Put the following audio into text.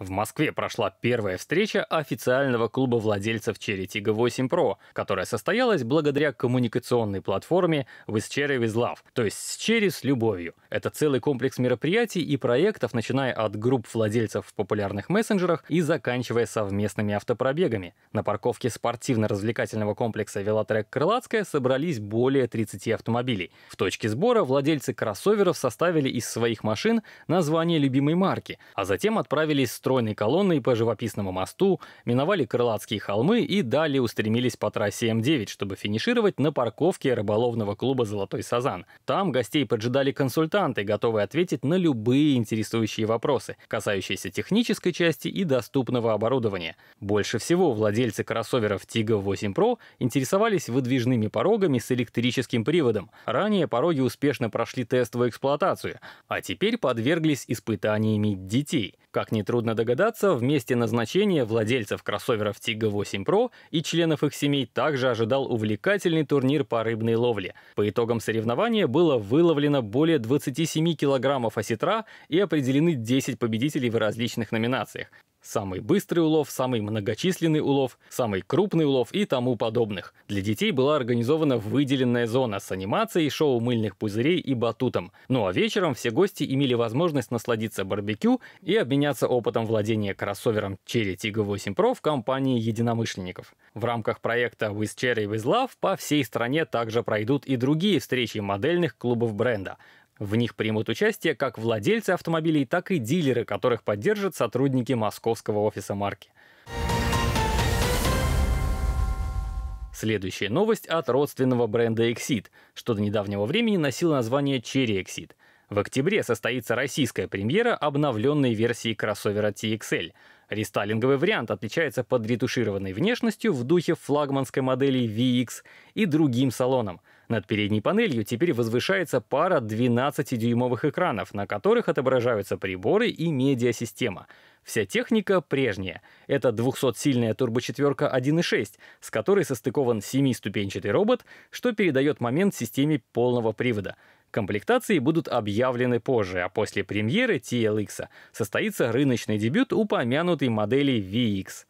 В Москве прошла первая встреча официального клуба владельцев Cherry Tiggo 8 Pro, которая состоялась благодаря коммуникационной платформе With Cherry With Love, то есть с Cherry с любовью. Это целый комплекс мероприятий и проектов, начиная от групп владельцев в популярных мессенджерах и заканчивая совместными автопробегами. На парковке спортивно-развлекательного комплекса «Велотрек Крылатская» собрались более 30 автомобилей. В точке сбора владельцы кроссоверов составили из своих машин название любимой марки, а затем отправились строить стройной колонной по живописному мосту, миновали Крылатские холмы и далее устремились по трассе М9, чтобы финишировать на парковке рыболовного клуба «Золотой Сазан». Там гостей поджидали консультанты, готовые ответить на любые интересующие вопросы, касающиеся технической части и доступного оборудования. Больше всего владельцы кроссоверов Tiggo 8 Pro интересовались выдвижными порогами с электрическим приводом. Ранее пороги успешно прошли тестовую эксплуатацию, а теперь подверглись испытаниями детей. Как нетрудно догадаться, в месте назначения владельцев кроссоверов Tiggo 8 Pro и членов их семей также ожидал увлекательный турнир по рыбной ловле. По итогам соревнования было выловлено более 27 килограммов осетра и определены 10 победителей в различных номинациях. Самый быстрый улов, самый многочисленный улов, самый крупный улов и тому подобных. Для детей была организована выделенная зона с анимацией, шоу мыльных пузырей и батутом. Ну а вечером все гости имели возможность насладиться барбекю и обменяться опытом владения кроссовером Cherry Tiggo 8 Pro в компании единомышленников. В рамках проекта With Cherry With Love по всей стране также пройдут и другие встречи модельных клубов бренда – в них примут участие как владельцы автомобилей, так и дилеры, которых поддержат сотрудники московского офиса марки. Следующая новость от родственного бренда Exit, что до недавнего времени носило название Cherry Exit. В октябре состоится российская премьера обновленной версии кроссовера TXL. Рестайлинговый вариант отличается подретушированной внешностью в духе флагманской модели VX и другим салоном — над передней панелью теперь возвышается пара 12-дюймовых экранов, на которых отображаются приборы и медиасистема. Вся техника прежняя. Это 200-сильная турбочетверка 1.6, с которой состыкован 7-ступенчатый робот, что передает момент системе полного привода. Комплектации будут объявлены позже, а после премьеры TLX состоится рыночный дебют упомянутой модели VX.